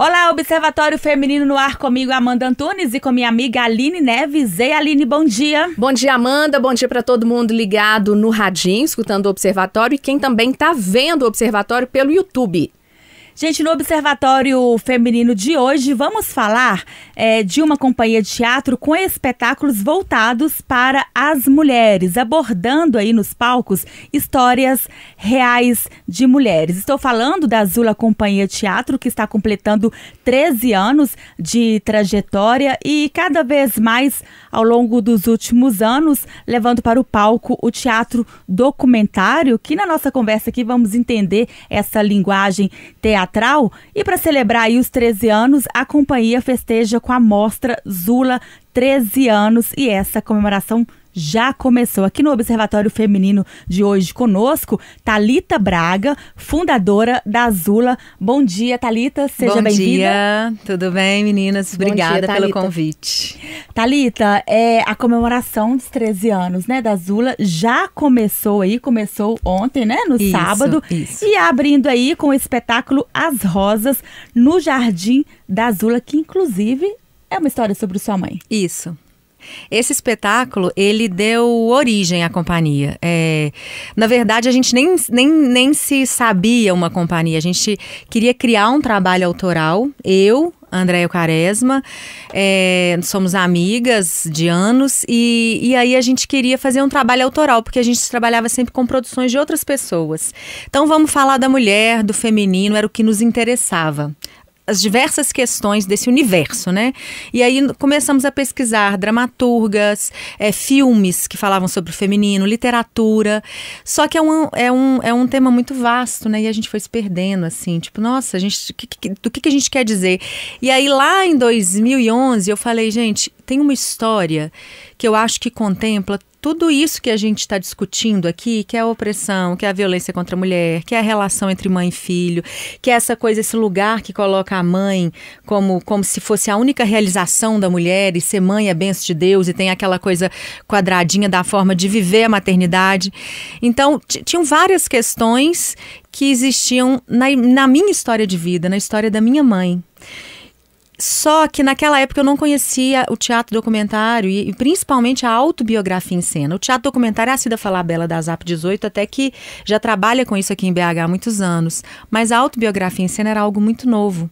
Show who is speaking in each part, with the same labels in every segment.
Speaker 1: Olá, Observatório Feminino no ar comigo, é Amanda Antunes, e com minha amiga Aline Neves. Ei,
Speaker 2: Aline, bom dia. Bom dia, Amanda. Bom dia para todo mundo ligado no Radinho, escutando o Observatório, e quem também está vendo o Observatório pelo YouTube. Gente, no Observatório
Speaker 1: Feminino de hoje, vamos falar é, de uma companhia de teatro com espetáculos voltados para as mulheres, abordando aí nos palcos histórias reais de mulheres. Estou falando da Azula Companhia de Teatro, que está completando 13 anos de trajetória e cada vez mais ao longo dos últimos anos, levando para o palco o teatro documentário, que na nossa conversa aqui vamos entender essa linguagem teatral teatral e para celebrar aí os 13 anos, a companhia festeja com a mostra Zula 13 anos e essa comemoração já começou. Aqui no Observatório Feminino de hoje conosco, Talita Braga, fundadora da Azula. Bom dia, Talita, seja bem-vinda. Bom
Speaker 3: bem dia, tudo bem, meninas?
Speaker 1: Obrigada dia, pelo convite. Talita, é a comemoração dos 13 anos, né, da Azula já começou aí, começou ontem, né, no isso, sábado, isso. e abrindo aí com o espetáculo As Rosas no Jardim da Azula, que inclusive é uma história sobre sua mãe. Isso.
Speaker 3: Esse espetáculo, ele deu origem à companhia. É, na verdade, a gente nem, nem, nem se sabia uma companhia. A gente queria criar um trabalho autoral. Eu, Andréia Quaresma, é, somos amigas de anos e, e aí a gente queria fazer um trabalho autoral, porque a gente trabalhava sempre com produções de outras pessoas. Então vamos falar da mulher, do feminino, era o que nos interessava as diversas questões desse universo, né? E aí começamos a pesquisar dramaturgas, é, filmes que falavam sobre o feminino, literatura. Só que é um, é um, é um tema muito vasto, né? E a gente foi se perdendo, assim, tipo, nossa, a gente, que, que, do que, que a gente quer dizer? E aí lá em 2011 eu falei, gente, tem uma história que eu acho que contempla tudo isso que a gente está discutindo aqui, que é a opressão, que é a violência contra a mulher, que é a relação entre mãe e filho, que é essa coisa, esse lugar que coloca a mãe como, como se fosse a única realização da mulher e ser mãe é benção de Deus e tem aquela coisa quadradinha da forma de viver a maternidade. Então, tinham várias questões que existiam na, na minha história de vida, na história da minha mãe. Só que naquela época eu não conhecia o teatro documentário e, e principalmente a autobiografia em cena. O teatro documentário é a assim Cida Falabella da ZAP 18, até que já trabalha com isso aqui em BH há muitos anos. Mas a autobiografia em cena era algo muito novo.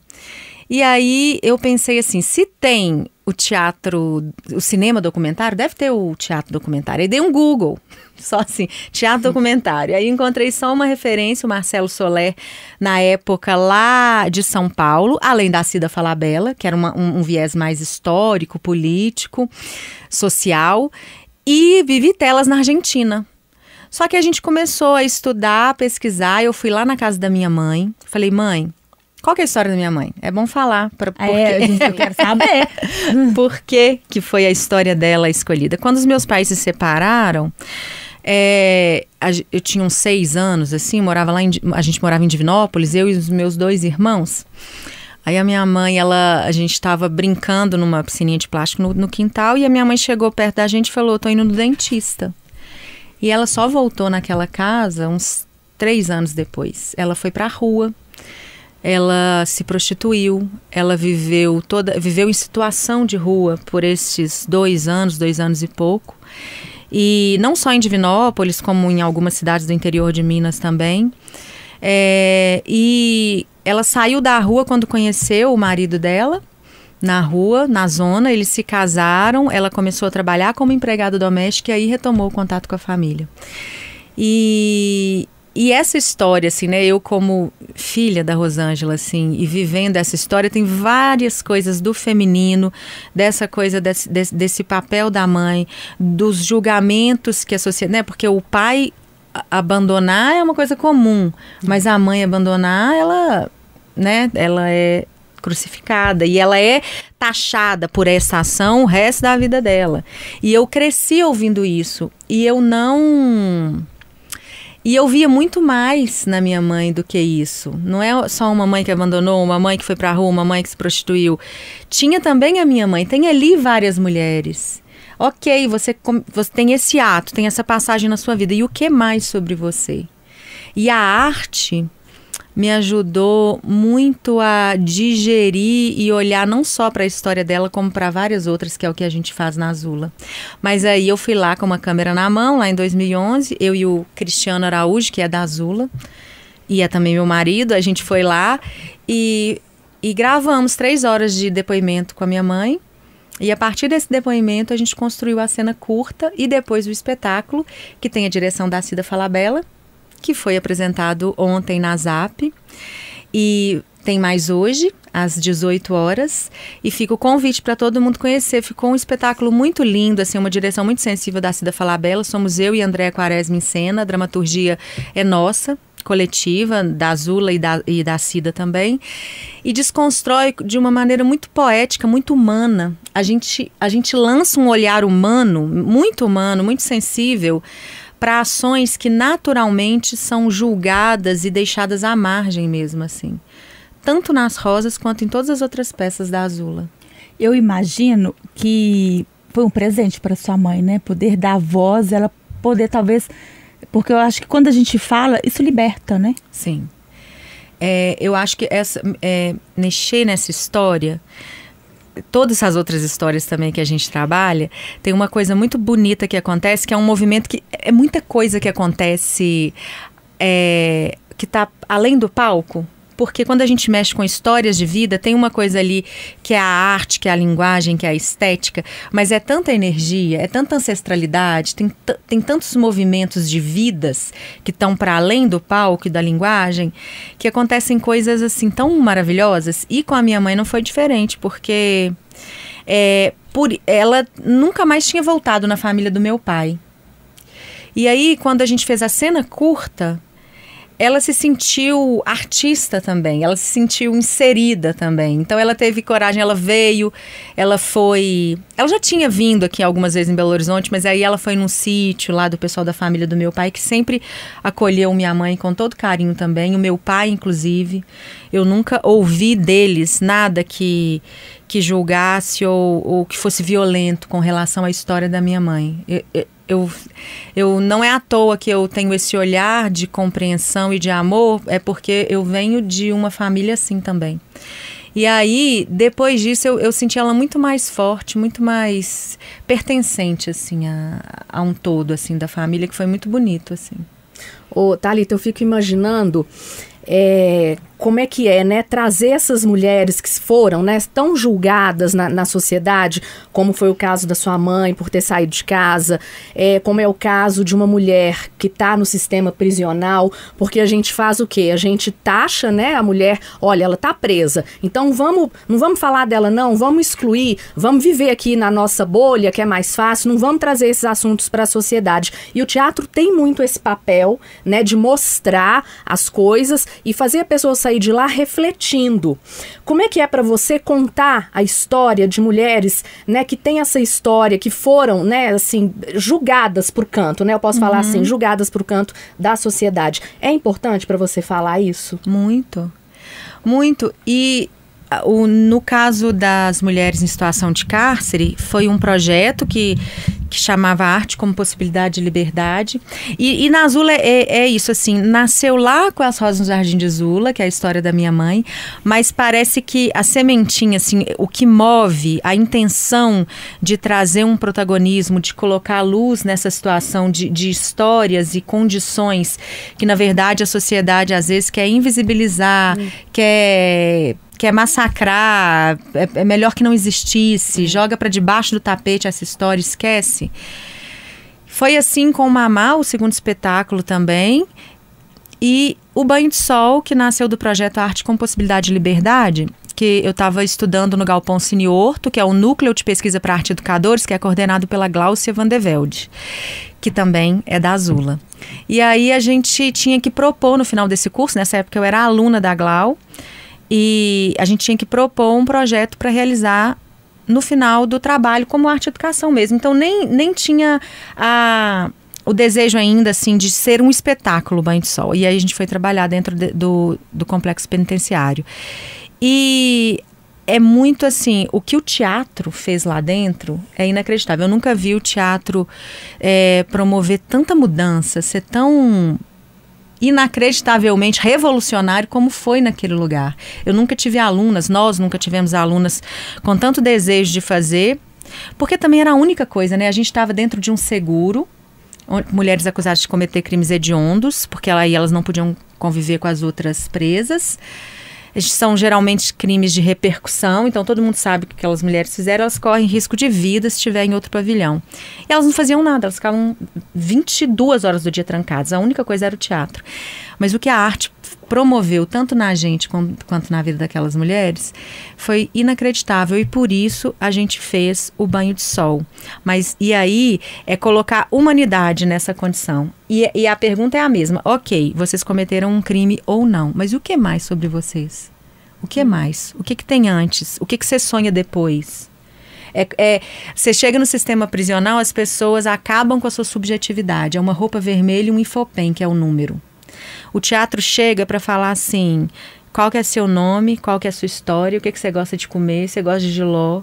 Speaker 3: E aí eu pensei assim: se tem o teatro, o cinema documentário, deve ter o teatro documentário. Aí dei um Google, só assim, teatro documentário. Aí encontrei só uma referência, o Marcelo Soler, na época lá de São Paulo, além da Cida Falabella, que era uma, um, um viés mais histórico, político, social. E vivi telas na Argentina. Só que a gente começou a estudar, a pesquisar. Eu fui lá na casa da minha mãe. Falei, mãe, qual que é a história da minha mãe? É bom falar. Pra, é, porque... É, eu quero saber. Por que, que foi a história dela escolhida? Quando os meus pais se separaram, é, a, eu tinha uns seis anos, assim, morava lá em, a gente morava em Divinópolis, eu e os meus dois irmãos. Aí a minha mãe, ela, a gente estava brincando numa piscininha de plástico no, no quintal e a minha mãe chegou perto da gente e falou: "Tô indo no dentista". E ela só voltou naquela casa uns três anos depois. Ela foi para a rua ela se prostituiu, ela viveu toda viveu em situação de rua por estes dois anos, dois anos e pouco. E não só em Divinópolis, como em algumas cidades do interior de Minas também. É, e ela saiu da rua quando conheceu o marido dela, na rua, na zona. Eles se casaram, ela começou a trabalhar como empregada doméstica e aí retomou o contato com a família. E e essa história, assim, né? Eu, como filha da Rosângela, assim, e vivendo essa história, tem várias coisas do feminino, dessa coisa, desse, desse, desse papel da mãe, dos julgamentos que a sociedade. Né? Porque o pai abandonar é uma coisa comum, mas a mãe abandonar, ela, né? Ela é crucificada e ela é taxada por essa ação o resto da vida dela. E eu cresci ouvindo isso e eu não e eu via muito mais na minha mãe do que isso. Não é só uma mãe que abandonou, uma mãe que foi para a rua, uma mãe que se prostituiu. Tinha também a minha mãe. Tem ali várias mulheres. Ok, você, você tem esse ato, tem essa passagem na sua vida. E o que mais sobre você? E a arte me ajudou muito a digerir e olhar não só para a história dela, como para várias outras, que é o que a gente faz na Azula. Mas aí eu fui lá com uma câmera na mão, lá em 2011, eu e o Cristiano Araújo, que é da Azula, e é também meu marido, a gente foi lá e, e gravamos três horas de depoimento com a minha mãe. E a partir desse depoimento, a gente construiu a cena curta e depois o espetáculo, que tem a direção da Cida Falabella que foi apresentado ontem na ZAP. E tem mais hoje, às 18 horas. E fica o convite para todo mundo conhecer. Ficou um espetáculo muito lindo, assim, uma direção muito sensível da Cida Falabella. Somos eu e André Quaresma em cena. A dramaturgia é nossa, coletiva, da Azula e da, e da Cida também. E desconstrói de uma maneira muito poética, muito humana. A gente, a gente lança um olhar humano, muito humano, muito sensível para ações que naturalmente são julgadas e deixadas à margem mesmo assim, tanto nas rosas quanto em todas as outras peças da Azula. Eu imagino que foi um presente para
Speaker 1: sua mãe, né? Poder dar voz, ela poder talvez, porque eu acho que quando a gente fala, isso liberta, né?
Speaker 3: Sim. É, eu acho que essa é, mexer nessa história todas as outras histórias também que a gente trabalha, tem uma coisa muito bonita que acontece, que é um movimento que é muita coisa que acontece é, que está além do palco, porque quando a gente mexe com histórias de vida, tem uma coisa ali que é a arte, que é a linguagem, que é a estética, mas é tanta energia, é tanta ancestralidade, tem, tem tantos movimentos de vidas que estão para além do palco e da linguagem, que acontecem coisas assim tão maravilhosas. E com a minha mãe não foi diferente, porque é, por, ela nunca mais tinha voltado na família do meu pai. E aí, quando a gente fez a cena curta, ela se sentiu artista também, ela se sentiu inserida também. Então ela teve coragem, ela veio, ela foi. Ela já tinha vindo aqui algumas vezes em Belo Horizonte, mas aí ela foi num sítio lá do pessoal da família do meu pai, que sempre acolheu minha mãe com todo carinho também, o meu pai, inclusive. Eu nunca ouvi deles nada que, que julgasse ou, ou que fosse violento com relação à história da minha mãe. Eu, eu, eu, eu não é à toa que eu tenho esse olhar de compreensão e de amor, é porque eu venho de uma família assim também. E aí, depois disso, eu, eu senti ela muito mais forte, muito mais pertencente,
Speaker 2: assim, a, a um todo, assim, da família, que foi muito bonito, assim. Ô, Thalita, eu fico imaginando é, como é que é, né? Trazer essas mulheres que foram, né, tão julgadas na, na sociedade, como foi o caso da sua mãe por ter saído de casa, é, como é o caso de uma mulher que está no sistema prisional, porque a gente faz o quê? A gente taxa, né, a mulher, olha, ela está presa, então vamos, não vamos falar dela não, vamos excluir, vamos viver aqui na nossa bolha, que é mais fácil, não vamos trazer esses assuntos para a sociedade. E o teatro tem muito esse papel, né, de mostrar as coisas e fazer a pessoa sair sair de lá refletindo. Como é que é para você contar a história de mulheres, né, que tem essa história, que foram, né, assim, julgadas por canto, né? Eu posso uhum. falar assim, julgadas por canto da sociedade. É importante para você falar isso? Muito. Muito. E o,
Speaker 3: no caso das mulheres em situação de cárcere, foi um projeto que que chamava Arte como Possibilidade de Liberdade. E, e na Azula é, é, é, isso, assim, nasceu lá com as rosas no Jardim de Zula, que é a história da minha mãe, mas parece que a sementinha, assim, o que move a intenção de trazer um protagonismo, de colocar a luz nessa situação de, de histórias e condições que, na verdade, a sociedade às vezes quer invisibilizar, hum. quer quer é massacrar, é, é melhor que não existisse, joga para debaixo do tapete essa história, esquece. Foi assim com o Mamá, o segundo espetáculo também, e o Banho de Sol, que nasceu do projeto Arte com Possibilidade de Liberdade, que eu estava estudando no Galpão Cine Horto, que é o Núcleo de Pesquisa para Arte Educadores, que é coordenado pela Glaucia Vandevelde, que também é da Azula. E aí a gente tinha que propor no final desse curso, nessa época eu era aluna da Glau, e a gente tinha que propor um projeto para realizar no final do trabalho como arte educação mesmo. Então nem, nem tinha a, o desejo ainda assim de ser um espetáculo Banho de Sol. E aí a gente foi trabalhar dentro de, do, do complexo penitenciário. E é muito assim, o que o teatro fez lá dentro é inacreditável. Eu nunca vi o teatro é, promover tanta mudança, ser tão inacreditavelmente revolucionário como foi naquele lugar. Eu nunca tive alunas, nós nunca tivemos alunas com tanto desejo de fazer, porque também era a única coisa, né? A gente estava dentro de um seguro, mulheres acusadas de cometer crimes hediondos, porque lá elas não podiam conviver com as outras presas são geralmente crimes de repercussão, então todo mundo sabe o que aquelas mulheres fizeram, elas correm risco de vida se estiver em outro pavilhão. E elas não faziam nada, elas ficavam 22 horas do dia trancadas, a única coisa era o teatro. Mas o que a arte promoveu tanto na gente quanto, na vida daquelas mulheres foi inacreditável e por isso a gente fez o banho de sol. Mas e aí é colocar humanidade nessa condição. E, e a pergunta é a mesma: ok, vocês cometeram um crime ou não, mas o que mais sobre vocês? O que mais? O que, que tem antes? O que, que você sonha depois? É, é, você chega no sistema prisional, as pessoas acabam com a sua subjetividade. É uma roupa vermelha e um infopen, que é o número. O teatro chega para falar assim: qual que é seu nome, qual que é sua história, o que, que você gosta de comer, você gosta de giló,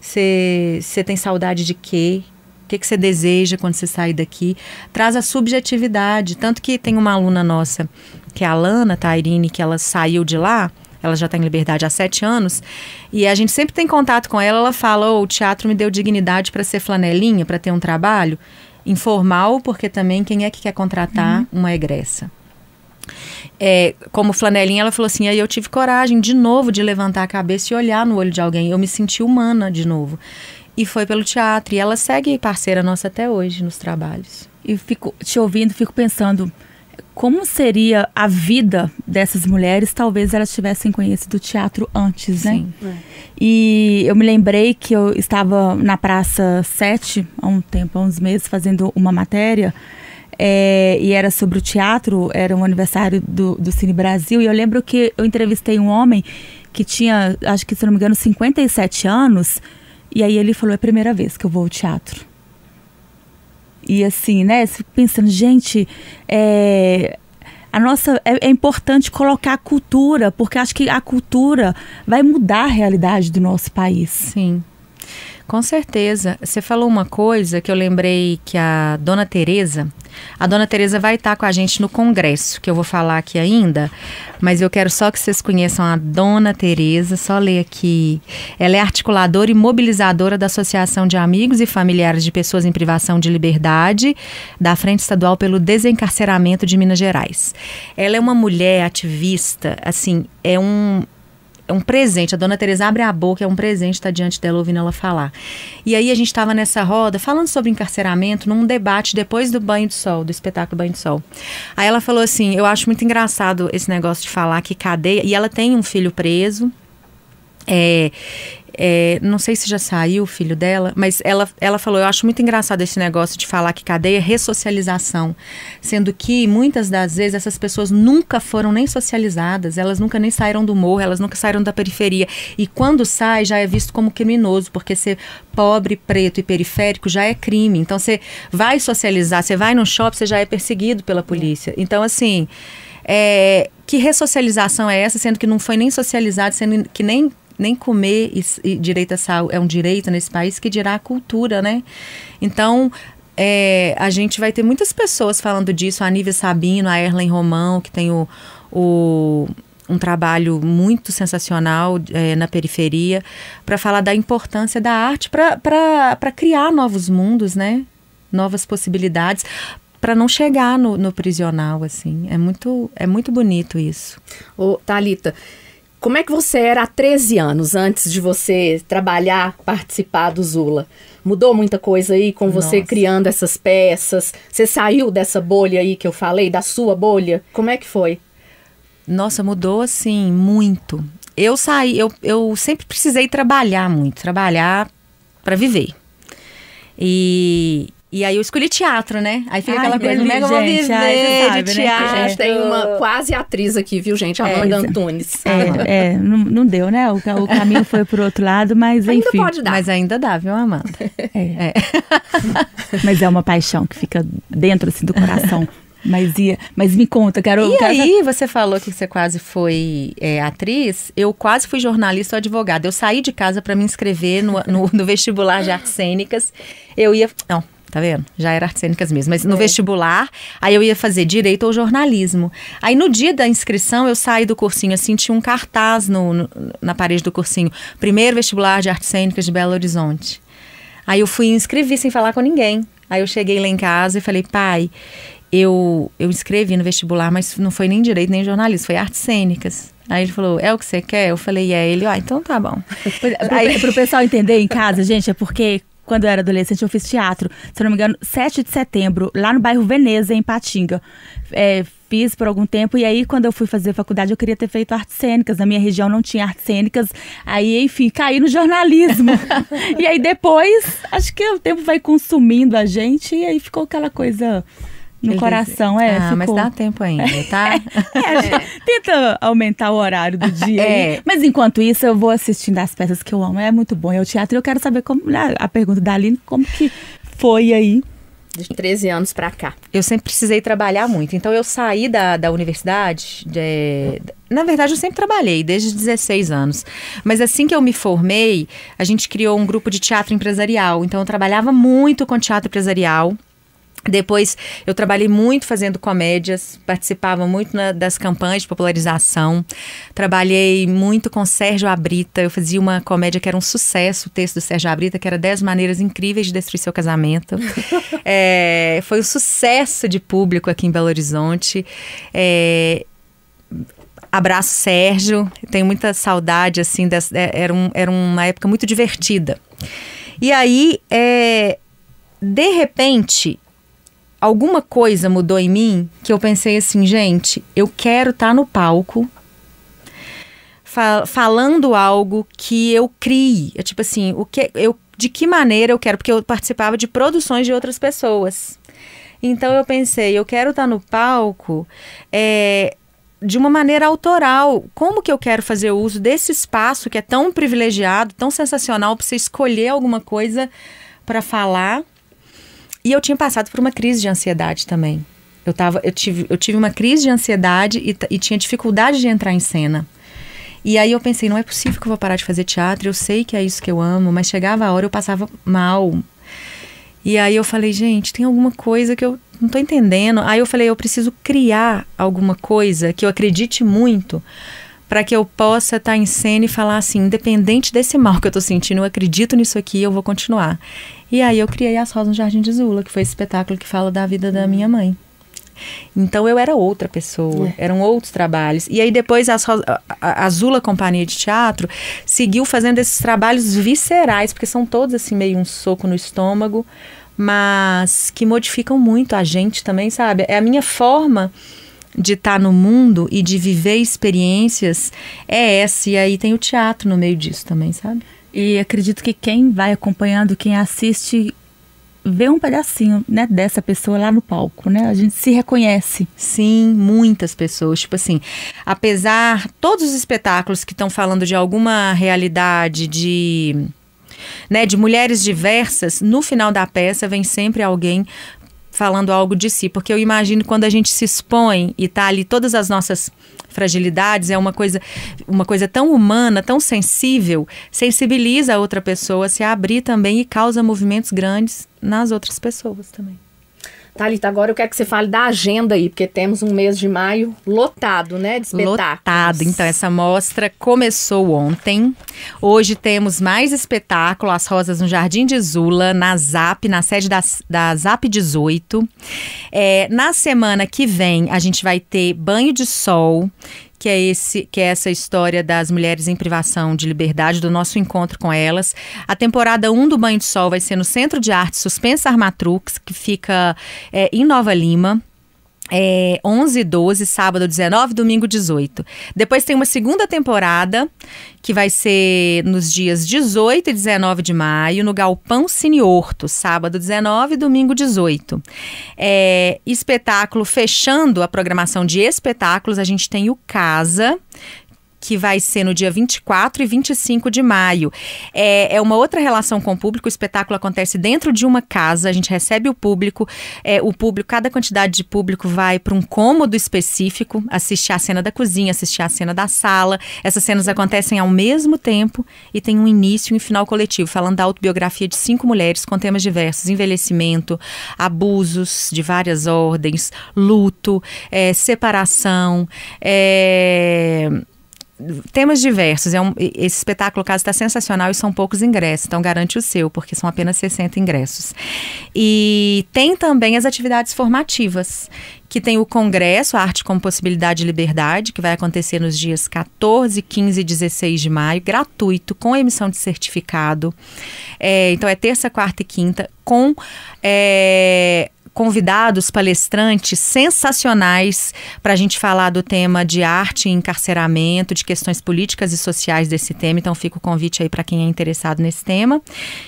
Speaker 3: você, você tem saudade de quê? O que, que você deseja quando você sair daqui? Traz a subjetividade. Tanto que tem uma aluna nossa, que é a Lana Tairine, tá, Irine, que ela saiu de lá, ela já está em liberdade há sete anos, e a gente sempre tem contato com ela. Ela fala: oh, o teatro me deu dignidade para ser flanelinha, para ter um trabalho informal, porque também quem é que quer contratar uhum. uma egressa? é, como flanelinha, ela falou assim: aí eu tive coragem de novo de levantar a cabeça e olhar no olho de alguém. Eu me senti humana de novo. E foi pelo teatro. E ela segue parceira nossa até hoje nos trabalhos. E fico te ouvindo, fico pensando como seria
Speaker 1: a vida dessas mulheres, talvez elas tivessem conhecido o teatro antes, né? Sim. É. E eu me lembrei que eu estava na Praça 7 há um tempo, há uns meses, fazendo uma matéria é, e era sobre o teatro, era um aniversário do, do Cine Brasil, e eu lembro que eu entrevistei um homem que tinha, acho que se não me engano, 57 anos, e aí ele falou: é a primeira vez que eu vou ao teatro. E assim, né, pensando, gente, é, a nossa é, é, importante colocar a cultura, porque acho que a cultura vai mudar a realidade do nosso país. Sim.
Speaker 3: Com certeza. Você falou uma coisa que eu lembrei que a dona Tereza, a dona Tereza vai estar com a gente no congresso, que eu vou falar aqui ainda, mas eu quero só que vocês conheçam a dona Tereza, só ler aqui. Ela é articuladora e mobilizadora da Associação de Amigos e Familiares de Pessoas em Privação de Liberdade, da Frente Estadual pelo Desencarceramento de Minas Gerais. Ela é uma mulher ativista, assim, é um é um presente. A dona Teresa abre a boca, é um presente estar tá diante dela ouvindo ela falar. E aí a gente estava nessa roda falando sobre encarceramento, num debate depois do banho de sol, do espetáculo Banho de Sol. Aí ela falou assim: "Eu acho muito engraçado esse negócio de falar que cadeia". E ela tem um filho preso. É, é, não sei se já saiu o filho dela, mas ela, ela falou: eu acho muito engraçado esse negócio de falar que cadeia é ressocialização, sendo que muitas das vezes essas pessoas nunca foram nem socializadas, elas nunca nem saíram do morro, elas nunca saíram da periferia. E quando sai, já é visto como criminoso, porque ser pobre, preto e periférico já é crime. Então você vai socializar, você vai no shopping, você já é perseguido pela polícia. É. Então, assim. É, que ressocialização é essa, sendo que não foi nem socializado, sendo que nem nem comer e, e direito à saúde é um direito nesse país, que dirá a cultura, né? Então, é, a gente vai ter muitas pessoas falando disso, a Nívia Sabino, a Erlen Romão, que tem o, o um trabalho muito sensacional é, na periferia, para falar da importância da arte para criar novos mundos, né? Novas possibilidades, para não chegar no, no prisional, assim. É muito,
Speaker 2: é muito bonito isso. Ô, Thalita, como é que você era há 13 anos antes de você trabalhar, participar do Zula? Mudou muita coisa aí com você Nossa. criando essas peças? Você saiu dessa bolha aí que eu falei, da sua bolha? Como é que foi? Nossa, mudou
Speaker 3: assim muito.
Speaker 2: Eu saí, eu, eu sempre
Speaker 3: precisei trabalhar muito, trabalhar para viver. E, e aí eu escolhi teatro, né? Aí fica Ai, aquela coisa mega vou viver Ai, sabe, de teatro. Né? A gente tem uma
Speaker 2: quase atriz aqui, viu, gente? A é, Amanda é, Antunes. É, é não, não, deu, né? O, o, caminho
Speaker 3: foi pro outro lado, mas enfim. Ainda pode dar. Mas ainda dá, viu, Amanda? É. é.
Speaker 1: mas é uma paixão que fica dentro, assim, do coração. Mas, ia, mas me conta, Carol. E casa... aí,
Speaker 3: você falou que você quase foi é, atriz. Eu quase fui jornalista ou advogada. Eu saí de casa para me inscrever no, no, no vestibular de artes cênicas. Eu ia. Não, tá vendo? Já era artes cênicas mesmo. Mas no é. vestibular, aí eu ia fazer direito ou jornalismo. Aí no dia da inscrição, eu saí do cursinho, assim, tinha um cartaz no, no na parede do cursinho. Primeiro vestibular de artes cênicas de Belo Horizonte. Aí eu fui e inscrevi sem falar com ninguém. Aí eu cheguei lá em casa e falei, pai, eu, eu inscrevi no vestibular, mas não foi nem direito nem jornalismo, foi artes cênicas. Aí ele falou, é o que você quer? Eu falei, é. Ele, ah, então tá bom.
Speaker 1: aí, pro pessoal entender em casa, gente, é porque quando eu era adolescente, eu fiz teatro. Se não me engano, 7 de setembro, lá no bairro Veneza, em Patinga. É, fiz por algum tempo. E aí, quando eu fui fazer faculdade, eu queria ter feito artes cênicas. Na minha região não tinha artes cênicas. Aí, enfim, caí no jornalismo. e aí, depois, acho que o tempo vai consumindo a gente. E aí ficou aquela coisa
Speaker 3: no Ele coração, é. Ah, ficou... mas dá tempo ainda,
Speaker 1: tá? é, é. Tenta aumentar o horário do dia. É. Mas enquanto isso, eu vou assistindo as peças que eu amo. É muito bom, é o teatro. E eu quero saber como. Né, a pergunta da Aline, como que foi
Speaker 3: aí? De 13 anos para cá. Eu sempre precisei trabalhar muito. Então eu saí da, da universidade. De, na verdade, eu sempre trabalhei, desde 16 anos. Mas assim que eu me formei, a gente criou um grupo de teatro empresarial. Então eu trabalhava muito com teatro empresarial depois eu trabalhei muito fazendo comédias, participava muito na, das campanhas de popularização. Trabalhei muito com Sérgio Abrita. Eu fazia uma comédia que era um sucesso, o texto do Sérgio Abrita, que era 10 maneiras incríveis de destruir seu casamento. é, foi um sucesso de público aqui em Belo Horizonte. É, abraço Sérgio. Tenho muita saudade assim. Das, é, era, um, era uma época muito divertida. E aí, é, de repente alguma coisa mudou em mim que eu pensei assim, gente, eu quero estar tá no palco falando algo que eu crie. É tipo assim, o que eu de que maneira eu quero, porque eu participava de produções de outras pessoas. Então eu pensei, eu quero estar tá no palco é, de uma maneira autoral. Como que eu quero fazer uso desse espaço que é tão privilegiado, tão sensacional, para você escolher alguma coisa para falar? E eu tinha passado por uma crise de ansiedade também. Eu, tava, eu, tive, eu tive uma crise de ansiedade e, e tinha dificuldade de entrar em cena. E aí eu pensei, não é possível que eu vou parar de fazer teatro, eu sei que é isso que eu amo, mas chegava a hora eu passava mal. E aí eu falei, gente, tem alguma coisa que eu não tô entendendo. Aí eu falei, eu preciso criar alguma coisa que eu acredite muito para que eu possa estar tá em cena e falar assim, independente desse mal que eu tô sentindo, eu acredito nisso aqui, eu vou continuar. E aí eu criei As Rosas no Jardim de Zula, que foi esse espetáculo que fala da vida da hum. minha mãe. Então eu era outra pessoa, é. eram outros trabalhos. E aí depois a, a Zula Companhia de Teatro seguiu fazendo esses trabalhos viscerais, porque são todos assim meio um soco no estômago, mas que modificam muito a gente também, sabe? É a minha forma de estar tá no mundo e de viver experiências é essa. E aí tem o teatro no meio disso também, sabe? E acredito que quem vai acompanhando, quem assiste, vê um pedacinho, né, dessa pessoa lá no palco, né? A gente se reconhece. Sim, muitas pessoas, tipo assim, apesar todos os espetáculos que estão falando de alguma realidade de né, de mulheres diversas, no final da peça vem sempre alguém falando algo de si, porque eu imagino quando a gente se expõe e tá ali todas as nossas fragilidades, é uma coisa, uma coisa tão humana, tão sensível, sensibiliza a outra pessoa a se abrir também e causa movimentos grandes nas outras
Speaker 2: pessoas também. Thalita, agora eu quero que você fale da agenda aí, porque temos um mês de maio lotado, né, de espetáculos. Lotado.
Speaker 3: Então, essa mostra começou ontem. Hoje temos mais espetáculo, As Rosas no Jardim de Zula, na ZAP, na sede da, da ZAP 18. É, na semana que vem, a gente vai ter Banho de Sol, que é esse, que é essa história das mulheres em privação de liberdade, do nosso encontro com elas. A temporada 1 do Banho de Sol vai ser no Centro de Arte Suspensa Armatrux, que fica é, em Nova Lima é, 11 e 12, sábado 19, domingo 18. Depois tem uma segunda temporada, que vai ser nos dias 18 e 19 de maio, no Galpão Cine Horto, sábado 19 e domingo 18. É, espetáculo, fechando a programação de espetáculos, a gente tem o Casa, que vai ser no dia 24 e 25 de maio. É, é uma outra relação com o público. O espetáculo acontece dentro de uma casa, a gente recebe o público, é, o público, cada quantidade de público vai para um cômodo específico, assistir a cena da cozinha, assistir a cena da sala. Essas cenas acontecem ao mesmo tempo e tem um início e um final coletivo, falando da autobiografia de cinco mulheres com temas diversos: envelhecimento, abusos de várias ordens, luto, é, separação. É, temas diversos. É um, esse espetáculo, caso, está sensacional e são poucos ingressos, então garante o seu, porque são apenas 60 ingressos. E tem também as atividades formativas, que tem o Congresso Arte como Possibilidade e Liberdade, que vai acontecer nos dias 14, 15 e 16 de maio, gratuito, com emissão de certificado. É, então é terça, quarta e quinta, com. É, convidados, palestrantes sensacionais para a gente falar do tema de arte e encarceramento, de questões políticas e sociais desse tema. Então, fica o convite aí para quem é interessado nesse tema.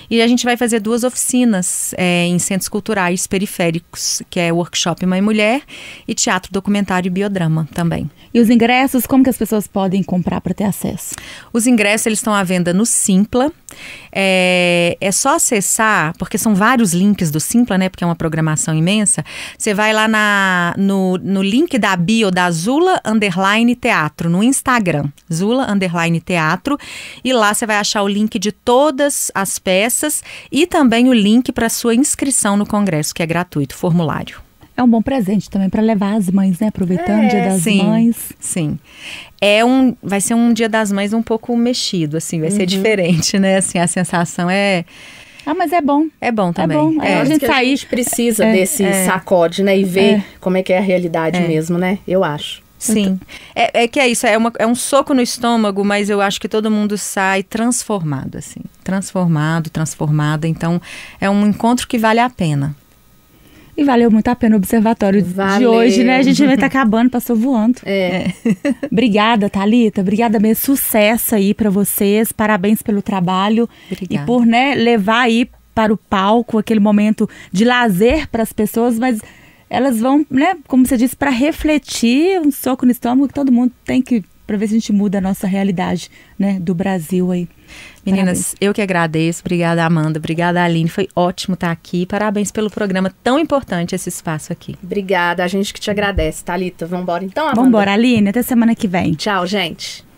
Speaker 3: E a gente vai fazer duas oficinas é, em centros culturais periféricos, que é workshop Mãe e Mulher e teatro documentário e biodrama também. E os ingressos, como que as pessoas podem comprar
Speaker 1: para ter acesso?
Speaker 3: Os ingressos, eles estão à venda no Simpla. É, é só acessar, porque são vários links do Simpla, né? Porque é uma programação imensa, você vai lá na, no, no link da bio da Zula Underline Teatro, no Instagram, Zula Underline Teatro, e lá você vai achar o link de todas as peças e também o link para sua inscrição no congresso, que é gratuito, formulário.
Speaker 1: É um bom presente também para levar as mães, né? Aproveitando é, o Dia é, das sim, Mães.
Speaker 3: Sim. É um, vai ser um Dia das Mães um pouco mexido, assim, vai uhum. ser
Speaker 2: diferente, né? Assim, a sensação é ah, mas é bom. É bom é também. É bom. É, é, a gente sair. gente precisa é, desse é. sacode, né? E ver como é que é a realidade mesmo, né? Eu acho. Sim.
Speaker 3: É, é, que é isso, é, uma, é um soco no estômago, mas eu acho que todo mundo sai transformado, assim. Transformado, transformada. Então, é um encontro que vale a pena. E valeu muito a
Speaker 1: pena o observatório
Speaker 3: valeu. de hoje, né? A gente vai estar
Speaker 1: acabando, passou voando. É. é. Obrigada, Thalita. Obrigada mesmo. Sucesso aí para vocês. Parabéns pelo trabalho. Obrigada. E por, né, levar aí para o palco aquele momento de lazer para as pessoas, mas elas vão, né, como você disse, para refletir, um soco no estômago que todo mundo tem que para ver se a gente muda a nossa realidade, né, do Brasil aí.
Speaker 3: Meninas, Parabéns. eu que agradeço. Obrigada, Amanda. Obrigada, Aline. Foi ótimo estar tá aqui. Parabéns pelo programa tão importante, esse espaço aqui.
Speaker 2: Obrigada. A gente que te agradece, Thalita. Vambora então, Amanda? Vambora,
Speaker 1: Aline. Até semana que vem. Tchau, gente.